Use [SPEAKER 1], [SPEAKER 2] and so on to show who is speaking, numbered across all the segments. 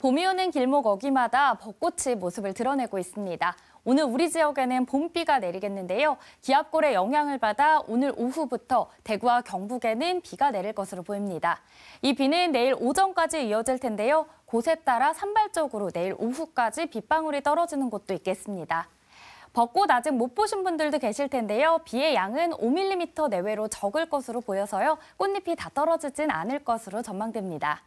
[SPEAKER 1] 봄이 오는 길목 어귀마다 벚꽃이 모습을 드러내고 있습니다. 오늘 우리 지역에는 봄비가 내리겠는데요. 기압골의 영향을 받아 오늘 오후부터 대구와 경북에는 비가 내릴 것으로 보입니다. 이 비는 내일 오전까지 이어질 텐데요. 곳에 따라 산발적으로 내일 오후까지 빗방울이 떨어지는 곳도 있겠습니다. 벚꽃 아직 못 보신 분들도 계실 텐데요. 비의 양은 5mm 내외로 적을 것으로 보여서요. 꽃잎이 다 떨어지진 않을 것으로 전망됩니다.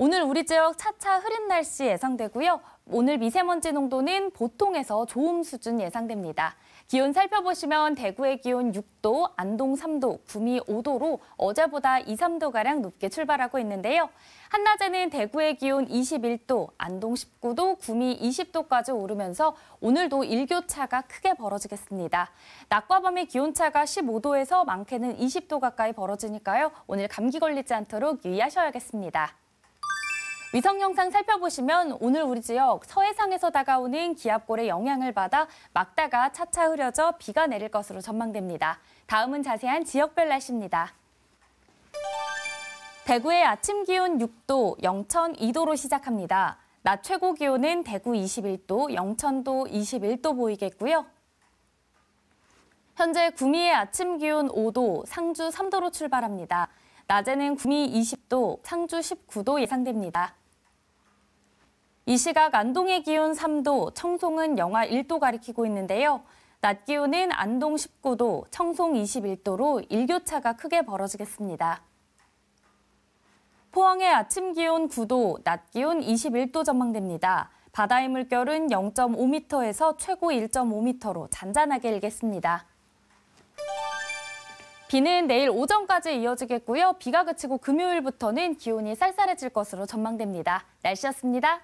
[SPEAKER 1] 오늘 우리 지역 차차 흐린 날씨 예상되고요. 오늘 미세먼지 농도는 보통에서 좋음 수준 예상됩니다. 기온 살펴보시면 대구의 기온 6도, 안동 3도, 구미 5도로 어제보다 2, 3도가량 높게 출발하고 있는데요. 한낮에는 대구의 기온 21도, 안동 19도, 구미 20도까지 오르면서 오늘도 일교차가 크게 벌어지겠습니다. 낮과 밤의 기온차가 15도에서 많게는 20도 가까이 벌어지니까요. 오늘 감기 걸리지 않도록 유의하셔야겠습니다. 위성 영상 살펴보시면 오늘 우리 지역 서해상에서 다가오는 기압골의 영향을 받아 막다가 차차 흐려져 비가 내릴 것으로 전망됩니다. 다음은 자세한 지역별 날씨입니다. 대구의 아침 기온 6도, 영천 2도로 시작합니다. 낮 최고 기온은 대구 21도, 영천도 21도 보이겠고요. 현재 구미의 아침 기온 5도, 상주 3도로 출발합니다. 낮에는 구미 20도, 상주 19도 예상됩니다. 이 시각 안동의 기온 3도, 청송은 영하 1도 가리키고 있는데요. 낮 기온은 안동 19도, 청송 21도로 일교차가 크게 벌어지겠습니다. 포항의 아침 기온 9도, 낮 기온 21도 전망됩니다. 바다의 물결은 0.5m에서 최고 1.5m로 잔잔하게 일겠습니다. 비는 내일 오전까지 이어지겠고요. 비가 그치고 금요일부터는 기온이 쌀쌀해질 것으로 전망됩니다. 날씨였습니다.